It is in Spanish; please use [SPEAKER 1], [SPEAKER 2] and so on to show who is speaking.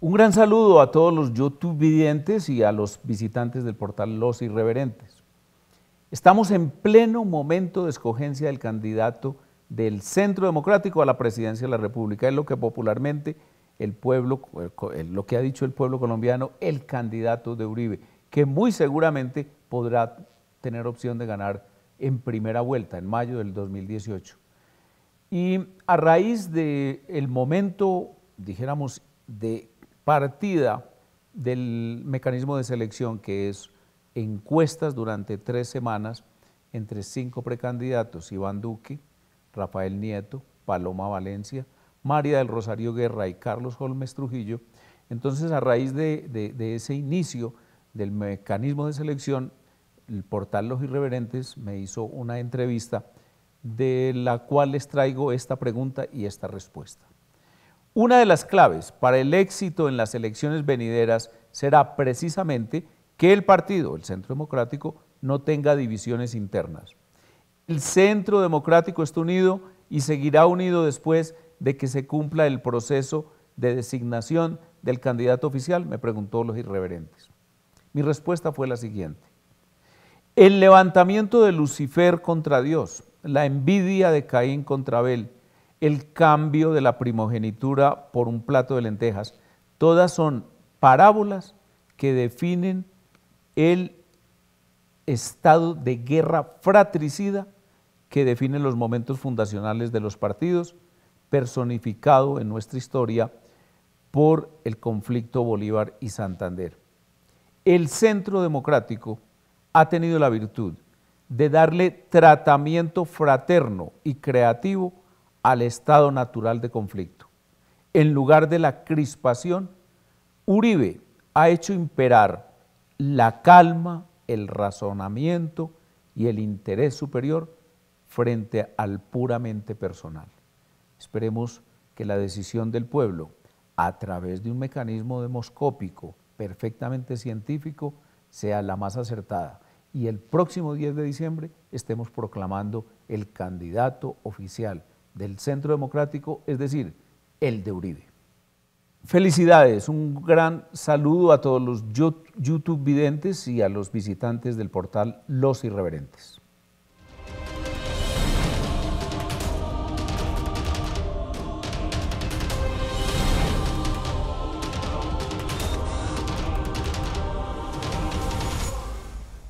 [SPEAKER 1] Un gran saludo a todos los YouTube videntes y a los visitantes del portal Los Irreverentes. Estamos en pleno momento de escogencia del candidato del Centro Democrático a la presidencia de la República. Es lo que popularmente el pueblo, lo que ha dicho el pueblo colombiano, el candidato de Uribe, que muy seguramente podrá tener opción de ganar en primera vuelta, en mayo del 2018. Y a raíz del el momento, dijéramos, de partida del mecanismo de selección que es encuestas durante tres semanas entre cinco precandidatos, Iván Duque, Rafael Nieto, Paloma Valencia, María del Rosario Guerra y Carlos Holmes Trujillo. Entonces, a raíz de, de ese inicio del mecanismo de selección, el portal Los Irreverentes me hizo una entrevista de la cual les traigo esta pregunta y esta respuesta. Una de las claves para el éxito en las elecciones venideras será precisamente que el partido, el Centro Democrático, no tenga divisiones internas. El Centro Democrático está unido y seguirá unido después de que se cumpla el proceso de designación del candidato oficial, me preguntó los irreverentes. Mi respuesta fue la siguiente. El levantamiento de Lucifer contra Dios, la envidia de Caín contra Abel, el cambio de la primogenitura por un plato de lentejas. Todas son parábolas que definen el estado de guerra fratricida que define los momentos fundacionales de los partidos, personificado en nuestra historia por el conflicto Bolívar y Santander. El centro democrático ha tenido la virtud de darle tratamiento fraterno y creativo al estado natural de conflicto. En lugar de la crispación, Uribe ha hecho imperar la calma, el razonamiento y el interés superior frente al puramente personal. Esperemos que la decisión del pueblo, a través de un mecanismo demoscópico perfectamente científico, sea la más acertada y el próximo 10 de diciembre estemos proclamando el candidato oficial del Centro Democrático, es decir, el de Uribe. Felicidades, un gran saludo a todos los YouTube videntes y a los visitantes del portal Los Irreverentes.